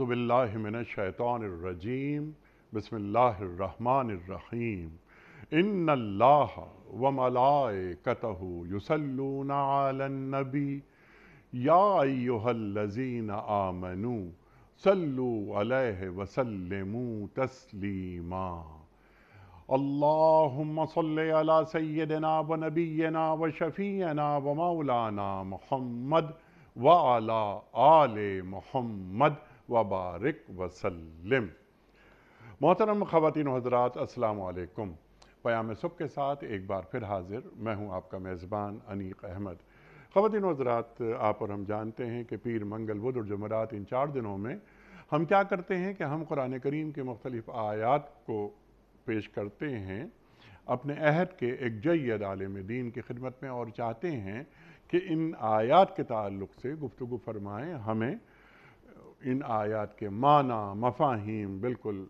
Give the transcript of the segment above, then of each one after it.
अऊज़बिल्लिमिनशैतरजीम बसमीम इन व मलाए कतह युसलून आलनबी याजीन आमनु सल्लु अलैहि वसल्लमु तस्लीमा अल्लाहुम्म सल्लि अला सय्यदना व नबीना व शफ़ीना व मौलाना मोहम्मद व अला आले मोहम्मद वबारक वसलम मोहतरम ख़वान हजरात असलकम प्याम सुब के साथ एक बार फिर हाजिर मैं हूँ आपका मेज़बान अनीक अहमद ख़वान हजरात आप और हम जानते हैं कि पीर मंगल बुध और जमरात इन चार दिनों में हम क्या करते हैं कि हम कुरान करीम के मुख्तलिफ़ आयात को पेश करते हैं अपने अहद के एक जैद आलम दीन की खिदमत में और चाहते हैं कि इन आयात के ताल्लुक से गुफ्तु फरमाएँ हमें इन आयात के माना मफाहिम बिल्कुल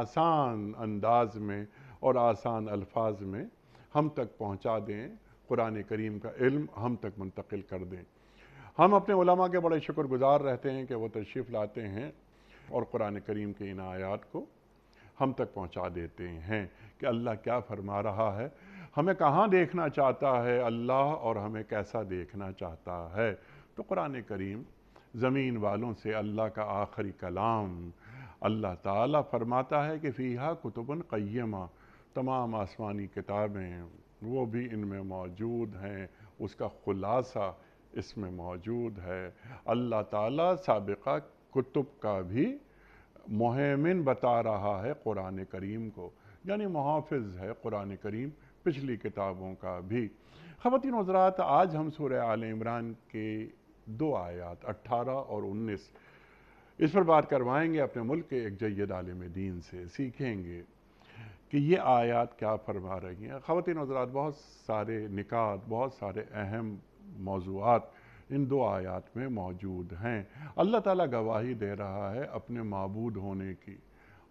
आसान अंदाज में और आसान अल्फाज में हम तक पहुंचा दें कुरान करीम का इल्म हम तक मुंतकिल कर दें हम अपने उलमा के बड़े शुक्रगुजार रहते हैं कि वो तशरीफ़ लाते हैं और कुरान करीम के इन आयात को हम तक पहुंचा देते हैं कि अल्लाह क्या फरमा रहा है हमें कहाँ देखना चाहता है अल्लाह और हमें कैसा देखना चाहता है तो कुरान करीम ज़मीन वालों से अल्लाह का आखिरी कलाम अल्लाह ताला फरमाता है कि फ़ीहा कुतुबन क़यमा तमाम आसमानी किताबें वो भी इनमें मौजूद हैं उसका ख़ुलासा इसमें मौजूद है अल्लाह ताला सबका कुतुब का भी मुहमिन बता रहा है क़ुरान करीम को यानी मुहाफ़ है क़ुरान करीम पिछली किताबों का भी ख़वान हजरात आज हम सूर्य आल इमरान के दो आयात अट्ठारह और उन्नीस इस पर बात करवाएंगे अपने मुल्क के एक जैद आलम दीन से सीखेंगे कि ये आयात क्या फरमा रही हैं ख़वान हजरात बहुत सारे निकात बहुत सारे अहम मौजूद इन दो आयात में मौजूद हैं अल्लाह ताला गवाही दे रहा है अपने मबूद होने की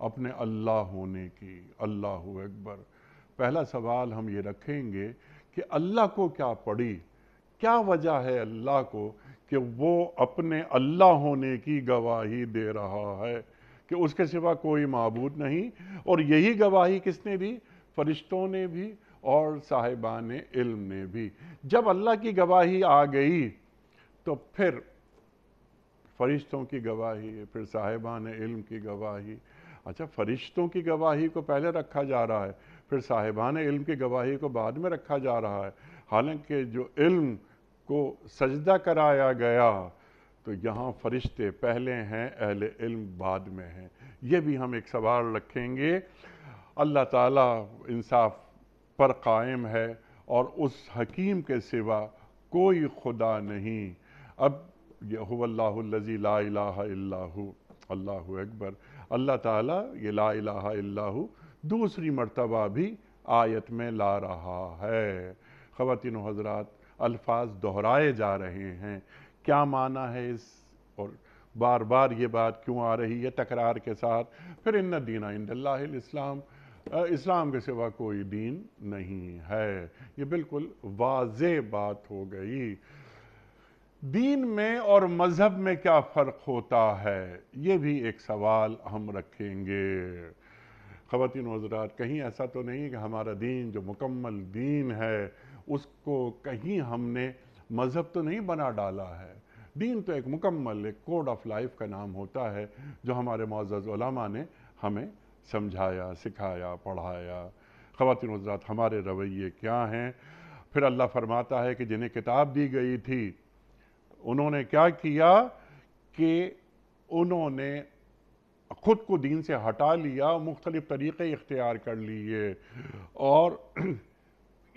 अपने अल्लाह होने की अल्लाह अकबर पहला सवाल हम ये रखेंगे कि अल्लाह को क्या पड़ी क्या वजह है अल्लाह को कि वो अपने अल्लाह होने की गवाही दे रहा है कि उसके सिवा कोई मबूद नहीं और यही गवाही किसने दी फरिश्तों ने भी और साहिबान इल्म ने भी जब अल्लाह की गवाही आ गई तो फिर फरिश्तों की गवाही फिर साहिबान इल्म की गवाही अच्छा फरिश्तों की गवाही को पहले रखा जा रहा है फिर साहिबान इल्म की गवाही को बाद में रखा जा रहा है हालांकि जो इल्म को सजदा कराया गया तो यहाँ फरिश्ते पहले हैं अहल इल्म बाद में हैं ये भी हम एक सवाल रखेंगे अल्लाह ताला इंसाफ पर कायम है और उस हकीम के सिवा कोई खुदा नहीं अब यहल्लाजी ला अल्लाह अकबर अल्लाह ताला ये ला अल्लाह दूसरी मर्तबा भी आयत में ला रहा है ख़वातिन हजरात अल्फाज दोहराए जा रहे हैं क्या माना है इस और बार बार ये बात क्यों आ रही है तकरार के साथ फिर इन दीना इंदल्लाम इस्लाम के सिवा कोई दीन नहीं है ये बिल्कुल वाज बात हो गई दीन में और मज़हब में क्या फ़र्क होता है ये भी एक सवाल हम रखेंगे ख़वान हजरात कहीं ऐसा तो नहीं कि हमारा दीन जो मुकम्मल दीन है उसको कहीं हमने मज़हब तो नहीं बना डाला है दीन तो एक मुकम्मल एक कोड ऑफ लाइफ का नाम होता है जो हमारे मोज़ा ने हमें समझाया सिखाया पढ़ाया खातिन हजरात हमारे रवैये क्या हैं फिर अल्लाह फरमाता है कि जिन्हें किताब दी गई थी उन्होंने क्या किया कि उन्होंने ख़ुद को दीन से हटा लिया मुख्तलिफ़ तरीक़े इख्तियार कर लिए और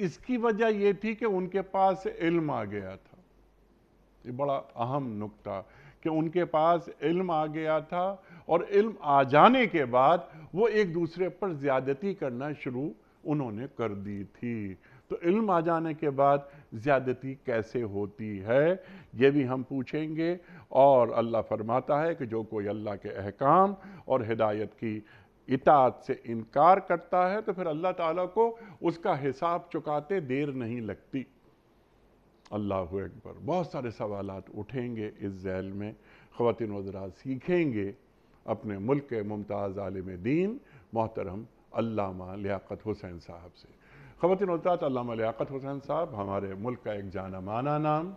इसकी वजह यह थी कि उनके पास इल्म आ गया था ये बड़ा अहम नुकता कि उनके पास इल्म आ गया था और इल्म आ जाने के बाद वो एक दूसरे पर ज़्यादती करना शुरू उन्होंने कर दी थी तो इल्म आ जाने के बाद ज़्यादती कैसे होती है ये भी हम पूछेंगे और अल्लाह फरमाता है कि जो कोई अल्लाह के अहकाम और हिदायत की इतात से इनकार करता है तो फिर अल्लाह ताला को उसका हिसाब चुकाते देर नहीं लगती अल्लाह अकबर बहुत सारे सवाल उठेंगे इस जैल में ख़वान वजरा सीखेंगे अपने मुल्क के मुमताज़ आलम दीन मोहतरम अलामा लियाकत हुसैन साहब से ख़वान वजरात अल्लामा लियाकत हुसैन साहब हमारे मुल्क का एक जाना माना नाम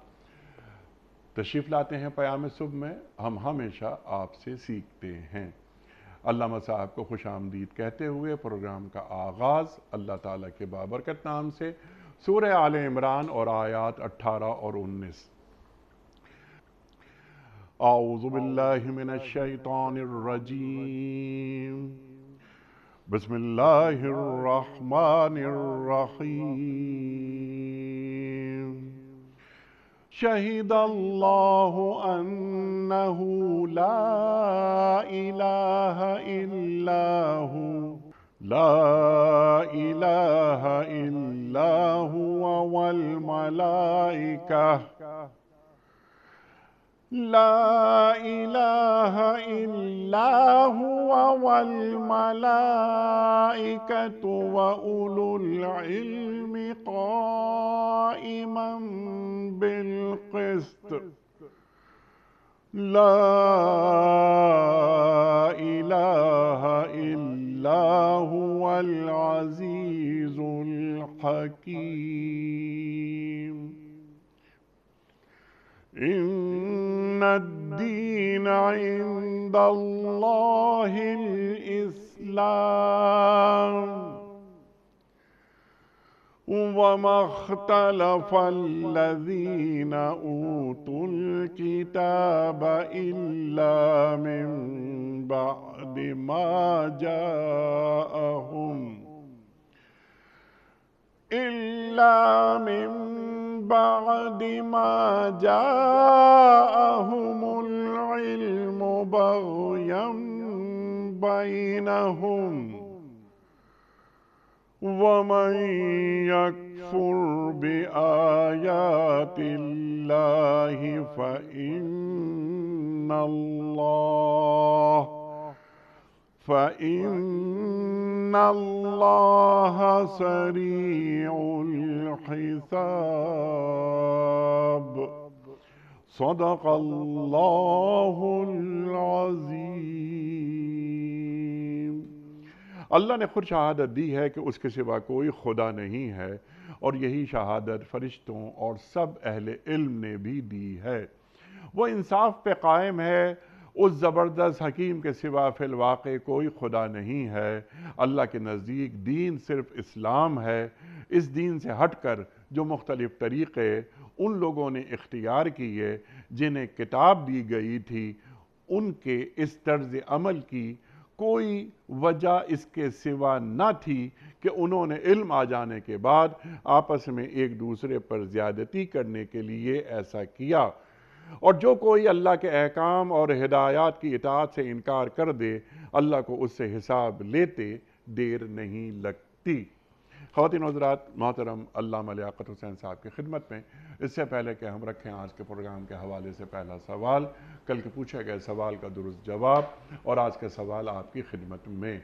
तशीफ लाते हैं प्याम सुबह में हम हमेशा आपसे सीखते हैं अल्लाह साहब को खुश आमदीद कहते हुए प्रोग्राम का आगाज़ अल्लाह ताला के बाबरकत नाम से सूर आल इमरान और आयात 18 और 19 आउज़बिल्लिमिनशैतानरजीम बसमिल्लाहिर्रहमानिर्रहीम شهد الله أنه لا إله إلا هو لا إله إلا هو والملائكة لا إله إلا هو والملائكة وأولو العلم قائما بالقسط لا إله إلا هو العزيز الحكيم إن الدين عند الله الإسلام وما اختلف الذين أوتوا الكتاب إلا من بعد ما جاءهم إلا من بعد ما جاءهم العلم بغيا بينهم ومن يكفر بآيات الله فإن الله فإن الله سريع الحساب صدق الله العظيم अल्लाह ने खुद शहादत दी है कि उसके सिवा कोई खुदा नहीं है और यही शहादत फरिश्तों और सब अहल इल्म ने भी दी है वो इंसाफ पे कायम है उस ज़बरदस्त हकीम के सिवा फिल वाक़ कोई खुदा नहीं है अल्लाह के नज़दीक दीन सिर्फ इस्लाम है इस दीन से हट कर जो मुख्तलिफ़ तरीक़े उन लोगों ने इख्तियार किए जिन्हें किताब दी गई थी उनके इस तर्ज अमल की कोई वजह इसके सिवा ना थी कि उन्होंने इल्म आ जाने के बाद आपस में एक दूसरे पर ज़्यादती करने के लिए ऐसा किया और जो कोई अल्लाह के अहकाम और हिदायत की इतात से इनकार कर दे अल्लाह को उससे हिसाब लेते देर नहीं लगती खातिन हजरात मोहतरम अल्लाह लियात हुसैन साहब की खिदमत में इससे पहले कि हम रखें आज के प्रोग्राम के हवाले से पहला सवाल कल के पूछे गए सवाल का दुरुस्त जवाब और आज का सवाल आपकी खिदमत में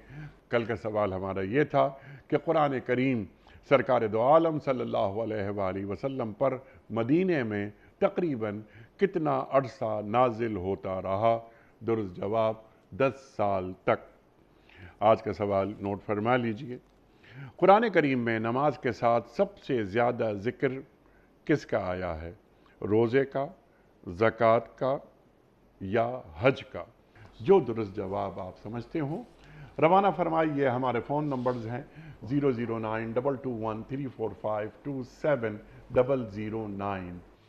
कल का सवाल हमारा ये था कि कुरान करीम सरकार दो आलम सल्ला अलैहि पर मदीने में तकरीबन कितना अरसा नाजिल होता रहा दुरुस्त जवाब दस साल तक आज का सवाल नोट फरमा लीजिए कुरान करीम में नमाज के साथ सबसे ज़्यादा ज़िक्र किसका आया है रोज़े का ज़क़़त का या हज का जो दुरुस्त जवाब आप समझते हो रवाना फरमाइए हमारे फ़ोन नंबर्स हैं zero zero nine double two one three four five two seven double zero nine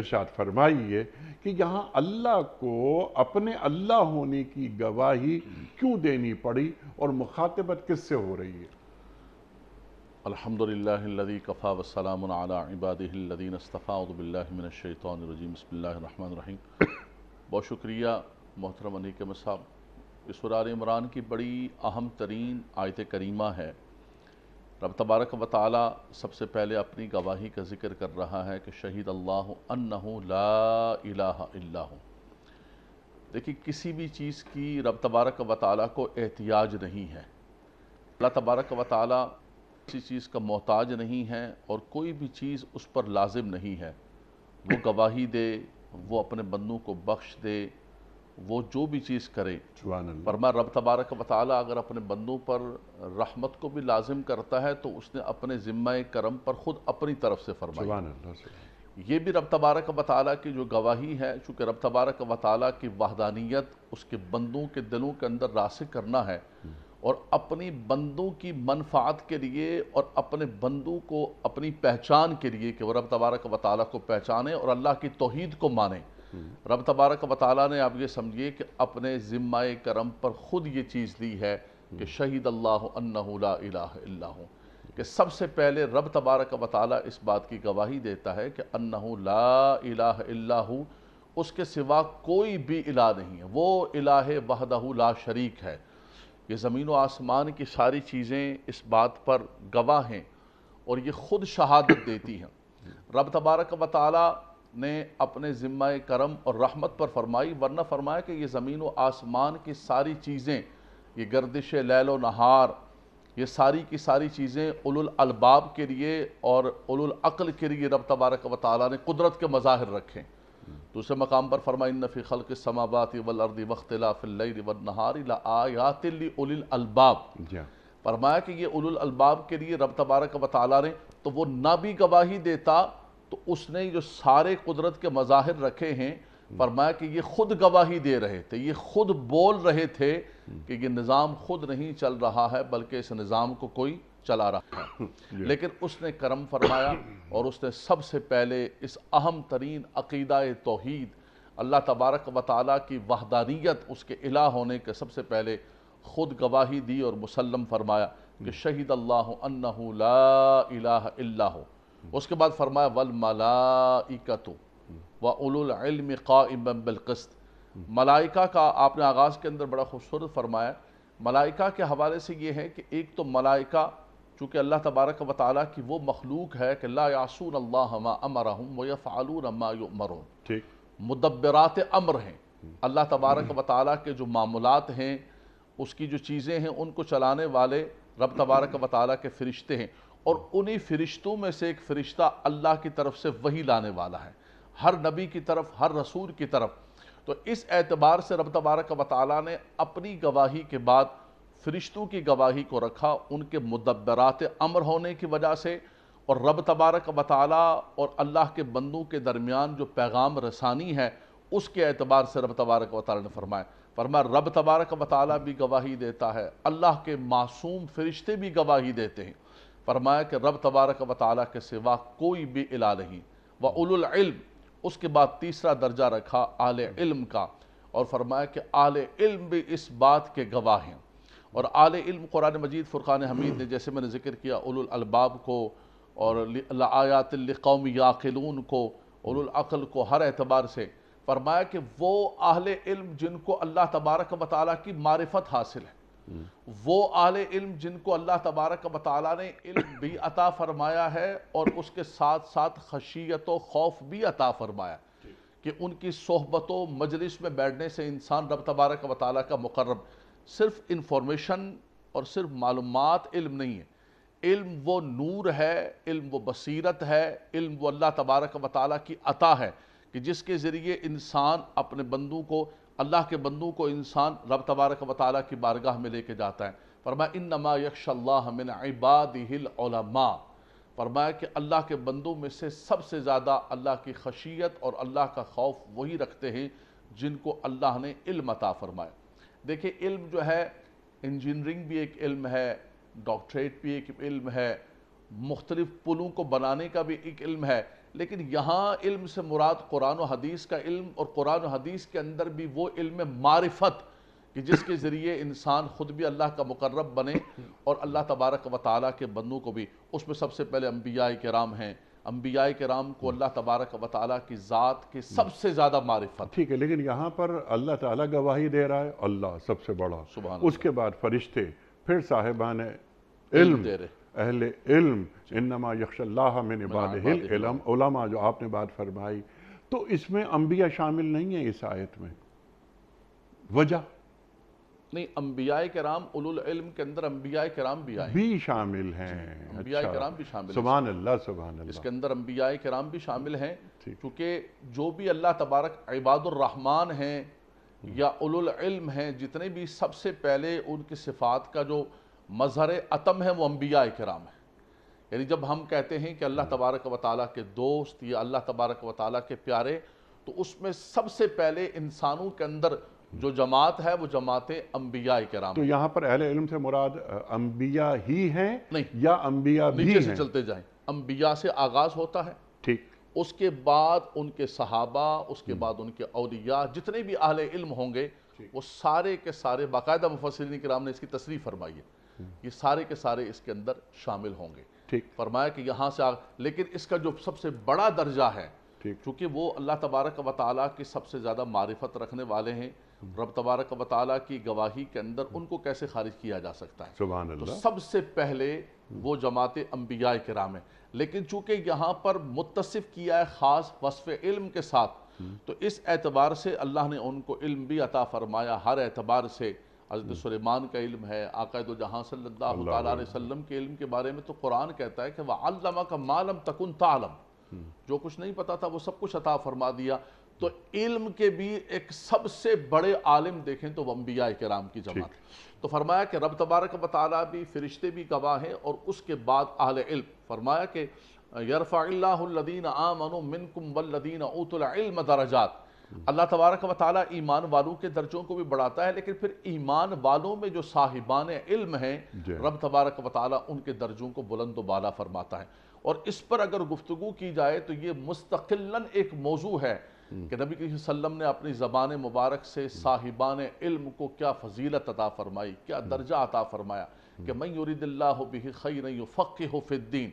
इर्शाद फरमाइए कि यहाँ अल्लाह को अपने अल्लाह होने की गवाही क्यों देनी पड़ी और मुखातबत किससे हो रही है अलहमदिल्लादी कफ़ा वसलाम इबादीन अस्तफ़ाबिल्लाशैतरजीम बहुत शुक्रिया मोहतरम अनिकम साहब इस इमरान की बड़ी अहम तरीन आयत करीमा है रब तबारक व ताली सबसे पहले अपनी गवाही का जिक्र कर रहा है कि शहीद अल्लाह अल्लाह देखिए किसी भी चीज़ की रब तबारक व ताली को एहतियाज नहीं है अल्लाह तबारक व ताली किसी चीज़ का मोहताज नहीं है और कोई भी चीज़ उस पर लाजिम नहीं है वो गवाही दे वो अपने बंदों को बख्श दे वो जो भी चीज़ करे फरमा रब तबारक वाली अगर अपने बंदों पर रहमत को भी लाजिम करता है तो उसने अपने ज़िम्मा करम पर ख़ुद अपनी तरफ से फरमाया ये भी रब तबारक वाली की जो गवाही है चूँकि रब तबारक वाली की वाहदानियत उसके बंदों के दिलों के अंदर रासिक करना है हम्म। और अपनी बंदों की मनफात के लिए और अपने बंदों को अपनी पहचान के लिए कि वह रब तबारक वाली को पहचाने और अल्लाह की तोहद को माने रब तबारक वाली ने आप ये समझिए कि अपने ज़िम्मा करम पर ख़ुद ये चीज़ ली है कि शहीद अल्लाह अन्ना कि सबसे पहले रब तबारक वाली इस बात की गवाही देता है कि अन्ना उसके सिवा कोई भी इला नहीं है वो इलाह वहदहू ला शरीक है ये ज़मीन व आसमान की सारी चीज़ें इस बात पर गवाह हैं और ये ख़ुद शहादत देती हैं रब तबारक वाली ने अपने ज़िम्मा करम और रहमत पर फरमाई वरना फरमाया कि ये ज़मीन व आसमान की सारी चीज़ें ये गर्दिश लैल व नहार ये सारी की सारी चीज़ें उलुल अलबाब के लिए और उलुल अक्ल के लिए रब तबारक व ताली ने कुदरत के मज़ाहिर रखे दूसरे मकाम पर फरमाई नफ़ी खल के समाबात वलर्द वख्तलाफ़िल्लाहारी उलिल अलबाब हाँ। फरमाया कि ये उलुल अलबाब के लिए रब तबारक व ताली ने तो वो ना भी गवाही देता तो उसने जो सारे कुदरत के मज़ाहिर रखे हैं फरमाया कि ये खुद गवाही दे रहे थे ये खुद बोल रहे थे कि ये निज़ाम खुद नहीं चल रहा है बल्कि इस निज़ाम को कोई चला रहा है लेकिन उसने करम फरमाया और उसने सबसे पहले इस अहम तरीन अकीदा तोहद अल्लाह तबारक व ताली की वहदानियत उसके अला होने के सबसे पहले खुद गवाही दी और मुसलम फरमाया कि शहीद अल्लाह ला इलाह हो हम्म। उसके बाद फरमाया वल मलाइका तो वलम क़ाबिलकस्त हम्म। मलाइका का आपने आगाज़ के अंदर बड़ा खूबसूरत फरमाया मलाइका के हवाले से ये है कि एक तो मलाइका चूँकि अल्लाह तबारक व ताल की वो मखलूक है कि ला यासून अल्लाह अमर हम व फ़ालून अम्मा मरून ठीक मुदबरात अमर हैं हम्म। अल्लाह तबारक व ताल के जो मामूलत हैं उसकी जो चीज़ें हैं उनको चलाने वाले रब तबारक व ताल के फरिश्ते हैं और उन्हीं फरिश्तों में से एक फ़रिश्ता अल्लाह की तरफ से वही लाने वाला है हर नबी की तरफ हर रसूल की तरफ तो इस एतबार से रब तबारक व ने अपनी गवाही के बाद फ़रिश्तों की गवाही को रखा उनके मुदबरात अमर होने की वजह से और रब तबारक व और अल्लाह के बंदों के दरमियान जो पैगाम रसानी है उसके एतबार से रब तबारक व ताली ने फरमाया फरमाया रब तबारक व भी गवाही देता है अल्लाह के मासूम फरिश्ते भी गवाही देते हैं फरमाया कि रब तबारक व ताली के सिवा कोई भी इला नहीं व उलम उसके बाद तीसरा दर्जा रखा आले इल्म का और फरमाया कि आले इल्म भी इस बात के गवाह हैं और आले इल्म कुरान मजीद फ़ुरक़ान हमीद ने जैसे मैंने जिक्र किया उलबाब को और आयात कौम याकिलून को उलअल को हर एतबार से फरमाया कि वो अहल इल्म जिनको अल्लाह तबारक व ताली की मारफत हासिल है वो आले इल्म जिनको अल्लाह तबारक वाली ने इल्म भी अता फरमाया है और उसके साथ साथ खशियत खौफ भी अता फरमाया कि उनकी सोहबतों मजलिस में बैठने से इंसान रब तबारक वाली का मुकर्रब सिर्फ इंफॉर्मेशन और सिर्फ मालूम इल्म नहीं है इल्म वो नूर है इल्म वो बसीरत है इल्म वो अल्लाह तबारक वाली की अता है कि जिसके ज़रिए इंसान अपने बंदों को अल्लाह के बंदों को इंसान रब तबारक वाली की बारगाह में लेके जाता है फरमाया इन नमा यक्षमिन इबादमा फरमाया कि अल्लाह के बंदों में से सबसे ज़्यादा अल्लाह की खशियत और अल्लाह का खौफ वही रखते हैं जिनको अल्लाह ने इल्म अता फरमाया देखिए इल्म जो है इंजीनियरिंग भी एक इल्म है डॉक्टरेट भी एक इल्म है मुख्तलिफ़ पुलों को बनाने का भी एक इल्म है लेकिन यहाँ इल्म से मुराद कुरान और हदीस का इल्म और कुरान और हदीस के अंदर भी वो इल्म मारिफत कि जिसके ज़रिए इंसान ख़ुद भी अल्लाह का मुकर्रब बने और अल्लाह तबारक व ताली के बंदों को भी उसमें सबसे पहले अम्बिया कराम हैं अम्बिया कराम को अल्लाह तबारक व ताली की ज़ात के सबसे ज़्यादा मारिफत ठीक है लेकिन यहाँ पर अल्लाह ताली गवाही दे रहा है अल्लाह सबसे बड़ा सुबह उसके बाद फरिश्ते फिर साहिबान इल्म दे रहे अहल इल्म इनमा यक्शल्ला में इलमा जो आपने बात फरमाई तो इसमें अम्बिया शामिल नहीं है इस आयत में वजह नहीं अम्बिया के कराम उलम के अंदर अम्बिया के राम भी आए भी शामिल हैं अम्बिया अच्छा। के राम भी शामिल सुबहान अल्लाह सुबहान इसके अंदर अम्बिया के राम भी शामिल हैं क्योंकि जो भी अल्लाह तबारक इबादुररहमान हैं या उलम हैं जितने भी सबसे पहले उनकी सिफात का जो मज़हर अतम है वो अम्बिया कराम है यानी जब हम कहते हैं कि अल्लाह तबारक व ताली के दोस्त या अल्लाह तबारक व ताली के प्यारे तो उसमें सबसे पहले इंसानों के अंदर जो जमात है वो जमात अम्बिया कराम तो यहाँ पर अहले इल्म से मुराद अम्बिया ही हैं नहीं या अम्बिया भी नीचे से चलते जाएं अम्बिया से आगाज़ होता है ठीक उसके बाद उनके सहाबा उसके हम्म। बाद उनके अलिया जितने भी अहले इल्म होंगे वो सारे के सारे बाकायदा मुफसरिन कराम ने इसकी तस्वीर फरमाई है ये सारे के सारे इसके अंदर शामिल होंगे ठीक फरमाया कि यहाँ से आ लेकिन इसका जो सबसे बड़ा दर्जा है ठीक क्योंकि वो अल्लाह तबारक व ताली की सबसे ज़्यादा मारिफत रखने वाले हैं रब तबारक व ताली की गवाही के अंदर उनको कैसे खारिज किया जा सकता है तो सबसे पहले वो जमात अम्बिया कराम है लेकिन चूंकि यहाँ पर मुतसिफ किया है ख़ास वसफ़ इल्म के साथ तो इस एतबार से अल्लाह ने उनको इल्म भी अता फ़रमाया हर एतबार से हज़रत हम्म। सलेमान का इल्म है आकायद जहाँ सल्ला के इल्म के बारे में तो कुरान कहता है कि वल्लमा का मालम तकन तालम हम्म। जो कुछ नहीं पता था वो सब कुछ अता फरमा दिया हम्म। तो इल्म के भी एक सबसे बड़े आलिम देखें तो वम्बिया कराम की जमात तो फरमाया कि रब तबारक बताला भी फरिश्ते भी गवाह हैं और उसके बाद आल इल्म फरमाया कि यरफ़ाल्लादीन आमन मिनकुम वल्लदीन उतुल दराजात अल्लाह तबारक व ईमान वालों के दर्जों को भी बढ़ाता है लेकिन फिर ईमान वालों में जो साहिबान इल्म हैं हाँ। रब तबारक व उनके दर्जों को बुलंद बाला फरमाता है और इस पर अगर गुफ्तु की जाए तो ये मुस्तकिलन एक मौजू है हम्म। कि नबी वसल्लम ने अपनी ज़बान मुबारक से साहिबान इल्म को क्या फजीलत अता फ़रमाई क्या हम्म। दर्जा अता फ़रमाया कि मैं हम्म। यूरिदिल्ला बिही खैर फ़क़ फ़िद्दीन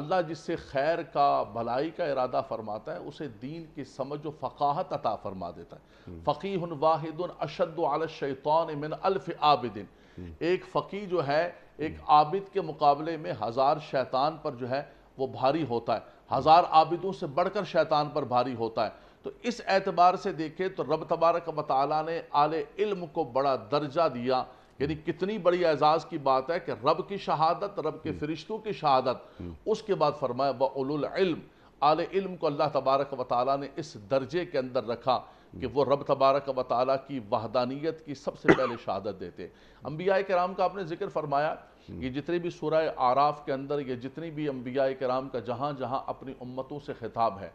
अल्लाह जिससे खैर का भलाई का इरादा फरमाता है उसे दीन की समझ व फ़काहत अता फरमा देता है हम्म। फ़कीह वाहिद अशद शैतान मिन अल्फ आबिदिन हम्म। एक फ़कीह जो है एक हम्म। आबिद के मुकाबले में हज़ार शैतान पर जो है वो भारी होता है हज़ार आबिदों से बढ़कर शैतान पर भारी होता है तो इस एतबार से देखें तो रब तबारक मतला ने आल इल्म को बड़ा दर्जा दिया यानी कितनी बड़ी एजाज की बात है कि रब की शहादत रब के फरिश्तों की शहादत उसके बाद फरमाया बलम आल इल्म को अल्लाह तबारक व ताली ने इस दर्जे के अंदर रखा कि वो रब तबारक व ताली की वहदानियत की सबसे पहले शहादत देते अम्बिया कराम का आपने जिक्र फरमाया ये जितने भी सुरह आराफ के अंदर ये जितनी भी अम्बिया कराम का जहाँ जहाँ अपनी उम्मतों से खिताब है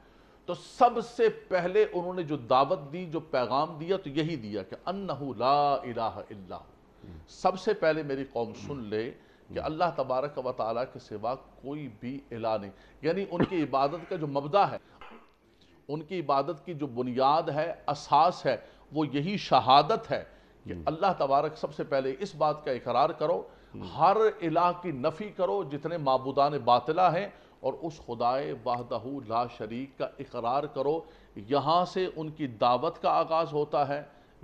तो सबसे पहले उन्होंने जो दावत दी जो पैगाम दिया तो यही दिया कि अन्नहू ला इलाह सबसे पहले मेरी कौम हम्म। सुन ले कि हम्म। अल्लाह तबारक व ताली के सिवा कोई भी इला नहीं यानी उनकी इबादत का जो मबदा है उनकी इबादत की जो बुनियाद है असास है वो यही शहादत है कि हम्म। अल्लाह तबारक सबसे पहले इस बात का इकरार करो हर इला की नफ़ी करो जितने मबूदान बातला हैं और उस खुदाए वाहदहू ला शरीक का इकरार करो यहाँ से उनकी दावत का आगाज़ होता है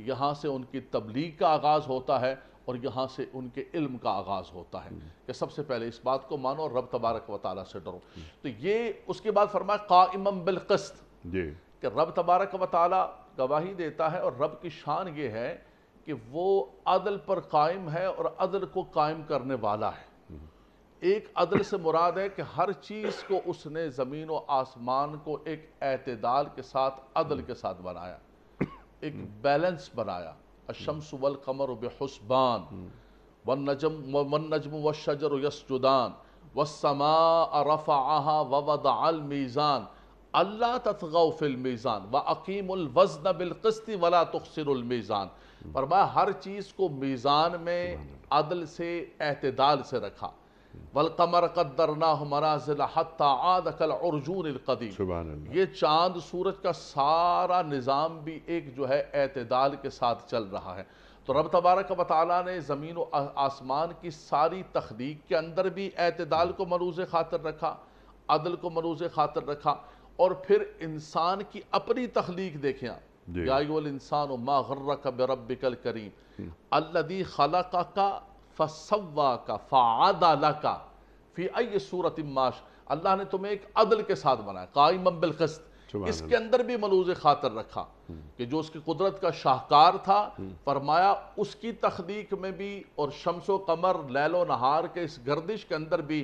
यहाँ से उनकी तबलीग का आगाज़ होता है और यहाँ से उनके इल्म का आगाज़ होता है कि सबसे पहले इस बात को मानो और रब तबारक व ताली से डरो तो ये उसके बाद का काइम बिलकस्त कि रब तबारक व ताली गवाही देता है और रब की शान ये है कि वो अदल पर कायम है और अदल को कायम करने वाला है एक अदल से मुराद है कि हर चीज़ को उसने ज़मीन व आसमान को एक अतदाल के साथ अदल के साथ बनाया एक बैलेंस बनाया अशम्स वल कमर बेहसबान वन नजम वन नजम व शजर यसजुदान व समा रफ़ा वद अल मीज़ान अल्लाह तथगफ़िल मीज़ान व अकीमल वज़न बिलकस्ती वला तखसरल पर मैं हर चीज़ को मीज़ान में अदल से अतदाल से रखा वलकमर कदरना कदीम ये चांद सूरज का सारा निज़ाम भी एक जो है एतदाल के साथ चल रहा है तो रब तबारक वाली ने ज़मीन व आसमान की सारी तख्लीक के अंदर भी एतदाल को मरूज़ खातर रखा अदल को मरूज़ खातर रखा और फिर इंसान की अपनी तख्लीक देखें आप इंसान माँ गर्र का बरब करीम हम्म। अल्लदी खला का फसवा का फ़ादा का फ़ी अय सूरत माश अल्लाह ने तुम्हें एक अदल के साथ बनाया मम्बिल खस्त इसके अंदर भी मलूज खातर रखा हम्म। कि जो उसकी कुदरत का शाहकार था हम्म। फरमाया उसकी तख्दीक में भी और शमसो कमर लैलो नहार के इस गर्दिश के अंदर भी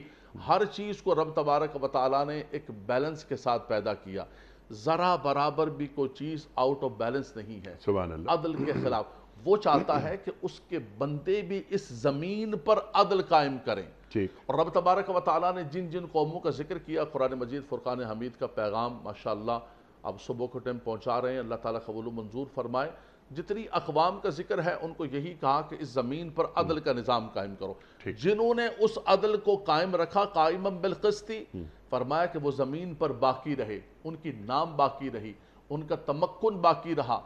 हर चीज़ को रब तबारक वाली ने एक बैलेंस के साथ पैदा किया ज़रा बराबर भी कोई चीज़ आउट ऑफ बैलेंस नहीं है अदल के खिलाफ वो चाहता है कि उसके बंदे भी इस ज़मीन पर अदल कायम करें और रब तबारक व ने जिन जिन कौमों का जिक्र किया कुरान मजीद फ़ुरक़ान हमीद का पैगाम माशा अब सुबह के टाइम पहुँचा रहे हैं अल्लाह ताली कबूल मंजूर फरमाए जितनी अकवाम का जिक्र है उनको यही कहा कि इस ज़मीन पर अदल का निज़ाम कायम करो जिन्होंने उस अदल को कायम रखा कायम बिलकस्ती फरमाया कि वो ज़मीन पर बाकी रहे उनकी नाम बाकी रही उनका तमक्न बाकी रहा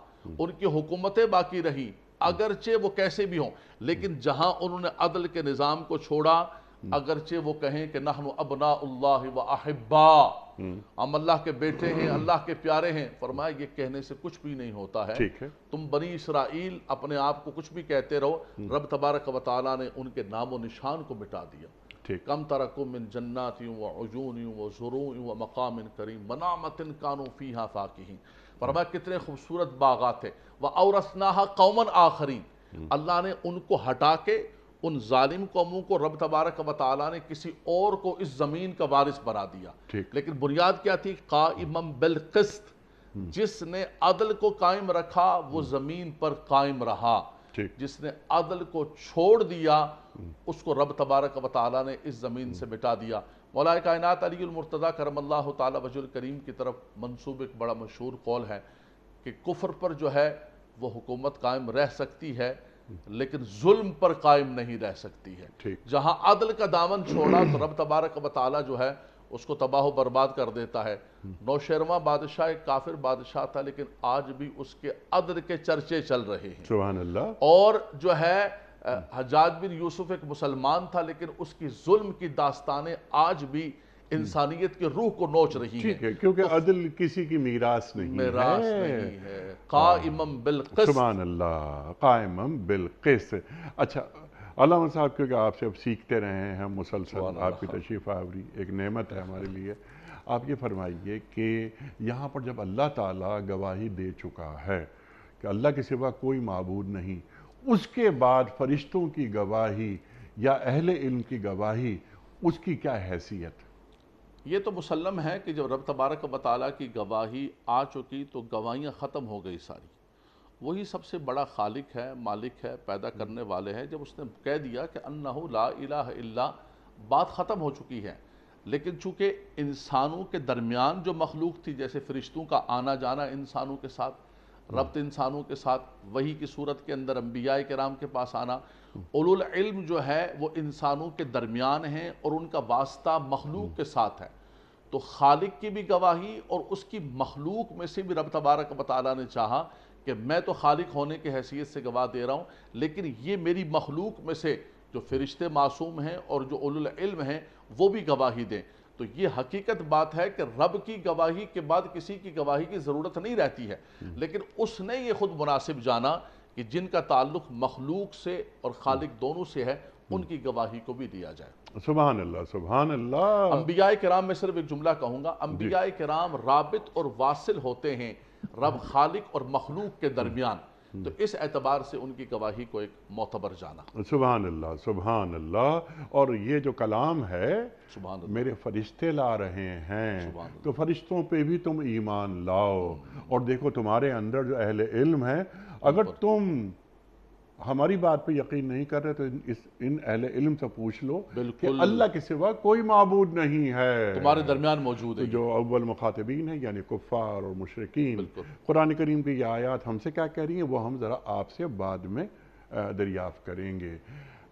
उनकी हुकूमतें बाकी रहीं अगरचे वो कैसे भी हों लेकिन जहां उन्होंने अदल के निज़ाम को छोड़ा अगरचे वो कहें कि नहनु अबना व अहिब्बा हम अल्लाह के बेटे हैं अल्लाह के प्यारे हैं फरमाए ये कहने से कुछ भी नहीं होता है, है। तुम बनी इसराइल अपने आप को कुछ भी कहते रहो रब तबारक वाली ने उनके नामो निशान को मिटा दिया कम तरकुम मिन जन्नात यूँ व अजून यूँ व जरू यूँ व मकाम करीम बनामतिन कानू फ़ीहा फ़ाकिन फरमा कितने खूबसूरत बागात थे वह और कौमन आखरी अल्लाह ने उनको हटा के उन जालिम कौमों को रब तबारक वाली ने किसी और को इस ज़मीन का वारिस बना दिया लेकिन बुनियाद क्या थी काइम बिलकस्त हम्म। जिसने अदल को कायम रखा वो हम्म। ज़मीन पर कायम रहा जिसने अदल को छोड़ दिया हम्म। उसको रब तबारक वाली ने इस ज़मीन से मिटा दिया मौला कायनत अलीमरतदा करमल्ला तजुल करीम की तरफ मनसूब एक बड़ा मशहूर कौल है कि कुफर पर जो है वह हुकूमत कायम रह सकती है लेकिन जुल्म पर कायम नहीं रह सकती है जहां अदल का दामन छोड़ा तो रब तबारक वाली जो है उसको तबाह बर्बाद कर देता है नौशेरवा बादशाह एक काफिर बादशाह था लेकिन आज भी उसके अदल के चर्चे चल रहे हैं और जो है हजाज बिन यूसुफ एक मुसलमान था लेकिन उसकी जुल्म की दास्तानें आज भी इंसानियत के रूह को नोच रही है, क्योंकि तो अदल किसी की मीरास नहीं मीरास है, नहीं है। काइमम अल्लाह काइमम बिल्किस अच्छा अलामा साहब क्योंकि आपसे अब सीखते रहे हैं हम मुसलसल आपकी तशीफ आवरी एक नेमत है हमारे लिए आप ये फरमाइए कि यहाँ पर जब अल्लाह ताला गवाही दे चुका है कि अल्लाह के सिवा कोई मबूद नहीं उसके बाद फरिश्तों की गवाही या अहल इल्म की गवाही उसकी क्या हैसियत ये तो मुसलम है कि जब रब तबारक वाली की गवाही आ चुकी तो गवाहियाँ ख़त्म हो गई सारी वही सबसे बड़ा खालिक है मालिक है पैदा करने वाले हैं जब उसने कह दिया कि अन्ना ला इलाह इल्ला बात ख़त्म हो चुकी है लेकिन चूँकि इंसानों के दरमियान जो मखलूक थी जैसे फ़रिश्तों का आना जाना इंसानों के साथ रब्त इंसानों के साथ वही की सूरत के अंदर अम्बिया कराम के पास आना इल्म जो है वो इंसानों के दरमियान है और उनका वास्ता मखलूक के साथ है तो खालिक की भी गवाही और उसकी मखलूक में से भी रब तबारक बताला ने चाहा कि मैं तो खालिक होने के हैसियत से गवाह दे रहा हूँ लेकिन ये मेरी मखलूक में से जो फरिश्ते मासूम हैं और जो इल्म हैं वो भी गवाही दें तो ये हकीकत बात है कि रब की गवाही के बाद किसी की गवाही की ज़रूरत नहीं रहती है लेकिन उसने ये ख़ुद मुनासिब जाना कि जिनका ताल्लुक मखलूक से और खालिक दोनों से है उनकी गवाही को भी दिया जाए सुबहान अल्लाह सुबहान अल्लाह अम्बिया कराम में सिर्फ एक जुमला कहूंगा अम्बिया कराम राबित और वासिल होते हैं रब खालिक और मखलूक के दरमियान तो इस एतबार से उनकी गवाही को एक मोतबर जाना सुबहान अल्लाह सुबहान अल्लाह और ये जो कलाम है सुबहान मेरे फरिश्ते ला रहे हैं तो फरिश्तों पे भी तुम ईमान लाओ और देखो तुम्हारे अंदर जो अहल इल्म है अगर तुम हमारी बात पे यकीन नहीं कर रहे तो इस इन अहले इल्म से पूछ लो कि अल्लाह के सिवा कोई मबूद नहीं है तुम्हारे दरमियान मौजूद तो है जो अव्वल मुखातबीन है यानी कुफ़ार और मुशरकिन कुरान करीम की यह आयात हमसे क्या कह रही है वो हम ज़रा आपसे बाद में दरियाफ़ करेंगे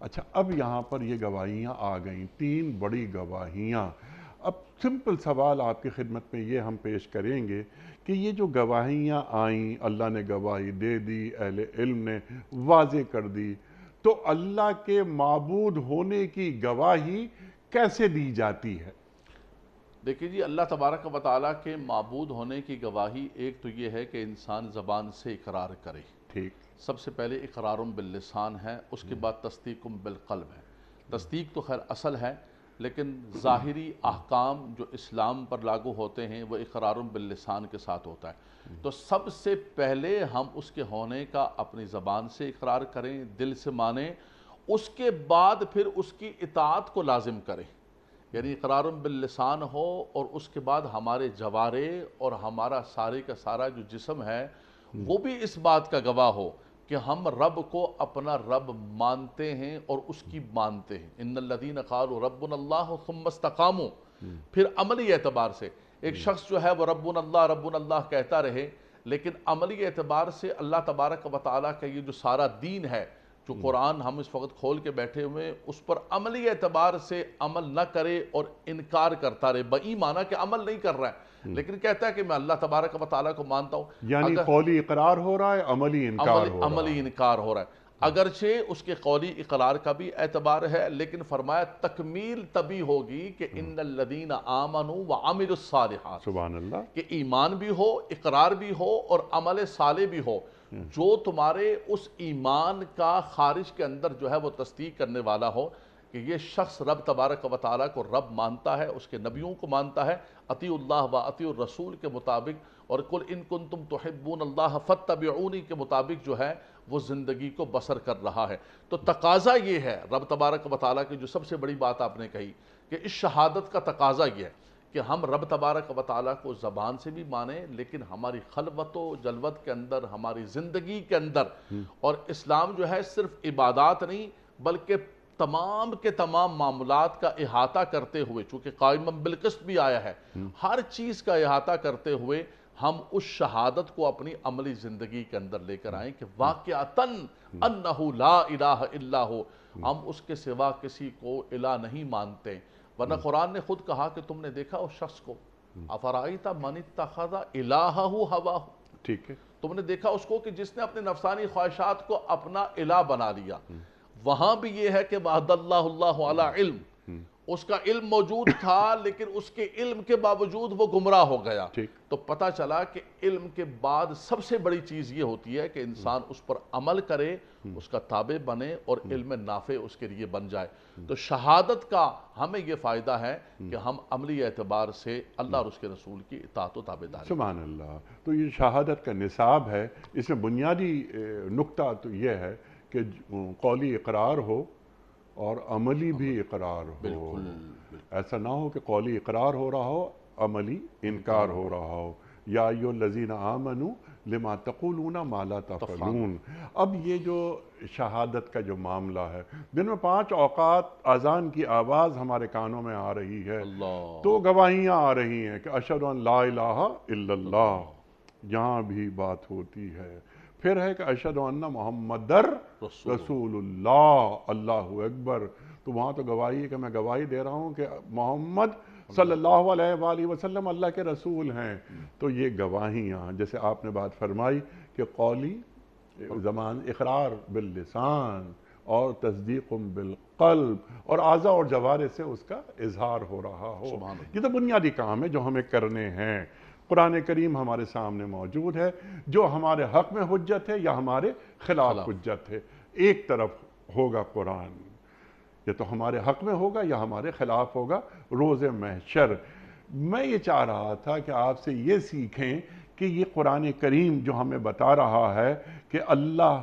अच्छा अब यहाँ पर ये गवाहियाँ आ गई तीन बड़ी गवाहियाँ अब सिंपल सवाल आपकी खिदमत में ये हम पेश करेंगे कि ये जो गवाहियाँ आईं अल्लाह ने गवाही दे दी अहल इल्म ने वाज कर दी तो अल्लाह के मबूद होने की गवाही कैसे दी जाती है देखिए जी अल्लाह तबारक व के मबूद होने की गवाही एक तो ये है कि इंसान ज़बान से इकरार करे ठीक सबसे पहले इकरार बिल्लिसान है उसके हम्म। बाद तस्दीक बिलकल्ब है तस्दीक तो खैर असल है लेकिन ज़ाहरी अहकाम जो इस्लाम पर लागू होते हैं वह इकरार बिल्लिसान के साथ होता है तो सबसे पहले हम उसके होने का अपनी ज़बान से इकरार करें दिल से माने उसके बाद फिर उसकी इतात को लाजिम करें यानी इकरार बिल्लिसान हो और उसके बाद हमारे जवारे और हमारा सारे का सारा जो जिसम है वो भी इस बात का गवाह हो कि हम रब को अपना रब मानते हैं और उसकी मानते हैं इन लदीन खाल रबन फिर अमली एतबार से एक शख्स जो है वह रबुल्ला रबुल्ला कहता रहे लेकिन अमली एतबार से अल्लाह तबारक व का ये जो सारा दीन है जो हम्म। कुरान हम इस वक्त खोल के बैठे हुए हैं उस पर अमली एतबार से अमल न करे और इनकार करता रहे बई माना कि अमल नहीं कर रहा है हम्म। लेकिन कहता है कि मैं अल्लाह तबारक वाली को मानता हूँ यानी कौली इकरार हो रहा है अमली इनकार अमली, अमली इनकार हो रहा है हम्म। अगरचे उसके कौली इकरार का भी एतबार है लेकिन फरमाया तकमील तभी होगी कि हम्म। इन लदीन आमनु व आमिर सुबहानल्ला कि ईमान भी हो इकरार भी हो और अमल साले भी हो जो तुम्हारे उस ईमान का खारिज के अंदर जो है वो तस्दीक करने वाला हो कि ये शख्स रब तबारक व ताली को रब मानता है उसके नबियों को मानता है अतील्ला व अती रसूल के मुताबिक और कुल इन कुन तुम तोहब्बून अल्लाह फ़तबूनी के मुताबिक जो है वो ज़िंदगी को बसर कर रहा है तो तकाजा ये है रब तबारक व ताली की जो सबसे बड़ी बात आपने कही कि इस शहादत का तकाजा यह है कि हम रब तबारक व ताली को ज़बान से भी माने लेकिन हमारी खलवत जलवत के अंदर हमारी ज़िंदगी के अंदर हम्म। और इस्लाम जो है सिर्फ इबादत नहीं बल्कि तमाम के तमाम मामला का अहाता करते हुए चूंकि कायम बिलकस्त भी आया है हम्म। हर चीज़ का अहाता करते हुए हम उस शहादत को अपनी अमली ज़िंदगी के अंदर लेकर आए कि वाक़तन हम्म। हो हम्म। हम उसके सिवा किसी को इला नहीं मानते वरना कुरान ने खुद कहा कि तुमने देखा उस शख्स को अफराइता मन तखा हो हवा हो ठीक है तुमने देखा उसको कि जिसने अपने नफसानी ख्वाहिशात को अपना इला बना लिया वहां भी ये है कि वाहदल्ला हम्म। इल्म हम्म। उसका इल्म मौजूद था लेकिन उसके इल्म के बावजूद वो गुमराह हो गया तो पता चला कि इल्म के बाद सबसे बड़ी चीज़ ये होती है कि इंसान हम्म। उस पर अमल करे उसका ताबे बने और इल्म नाफे उसके लिए बन जाए तो शहादत का हमें ये फ़ायदा है कि हम अमली एतबार से अल्लाह और उसके रसूल की इतात ताबेदारी सुबहान अल्लाह तो ये शहादत का निसाब है इसमें बुनियादी नुकता तो यह है कि कौली इकरार हो और अमली भी इकरार हो बिल्कुल, बिल्कुल। ऐसा ना हो कि कौली इकरार हो रहा हो अमली इनकार हो रहा हो या यो लजीन आमनु लिमा तकुलूना माला तफलून अब ये जो शहादत का जो मामला है दिन में पांच औकात अजान की आवाज़ हमारे कानों में आ रही है तो गवाहियाँ आ रही हैं कि अशर इल्लल्लाह यहाँ भी बात होती है फिर है कि अशद मोहम्मदर रसूल अल्लाह अकबर तो वहाँ तो गवाही है कि मैं गवाही दे रहा हूँ कि मोहम्मद सल्लल्लाहु अलैहि वसल्लम अल्लाह के रसूल हैं तो ये गवाहियाँ जैसे आपने बात फरमाई कि कौली जमान इकरार बिल्लिसान और तस्दीक बिलकल्ब और आज़ा और जवारे से उसका इजहार हो रहा हो ये तो बुनियादी काम है जो हमें करने हैं कुरान करीम हमारे सामने मौजूद है जो हमारे हक में हजत है या हमारे खिलाफ हजत है एक तरफ होगा कुरान ये तो हमारे हक में होगा या हमारे खिलाफ होगा रोज़ महशर मैं ये चाह रहा था कि आपसे ये सीखें कि ये कुरान करीम जो हमें बता रहा है कि अल्लाह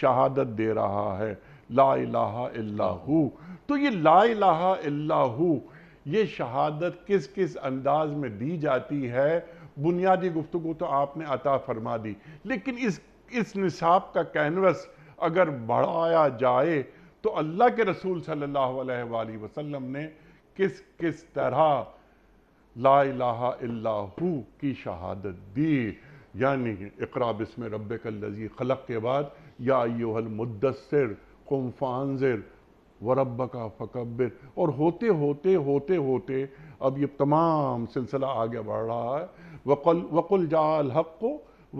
शहादत दे रहा है ला इलाहू तो ये ला इलाहू ये शहादत किस किस अंदाज में दी जाती है बुनियादी गुफ्तु तो आपने अता फरमा दी लेकिन इस इस निसाब का कैनवस अगर बढ़ाया जाए तो अल्लाह के रसूल सल्लल्लाहु अलैहि वसल्लम ने किस किस तरह ला की शहादत दी यानी इकराब इसमें रब कल्लजी खलक के बाद या योहल मुद्दसर कुमफानजर का फकबर और होते होते होते होते अब ये तमाम सिलसिला आगे बढ़ रहा है वक़ल वक़ुल जाल हक़ को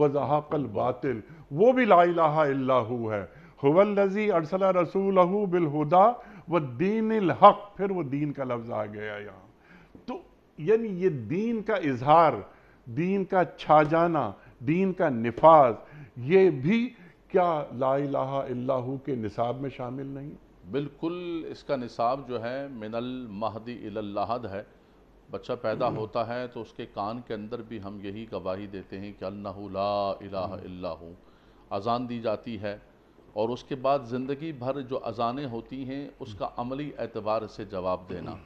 वजहकल बातिल वो भी ला इला है हुवल्लजी अरसला रसूल बिलहुदा व दीन हक फिर वो दीन का लफ्ज़ आ गया यहाँ तो यानी ये दीन का इजहार दीन का छा जाना दीन का नफाज ये भी क्या ला इला के निसाब में शामिल नहीं बिल्कुल इसका निसाब जो है मिनल महदी इल्लाहद है बच्चा पैदा होता है तो उसके कान के अंदर भी हम यही गवाही देते हैं कि अल्लाह ला अज़ान दी जाती है और उसके बाद ज़िंदगी भर जो अज़ानें होती हैं उसका अमली एतबार से जवाब देना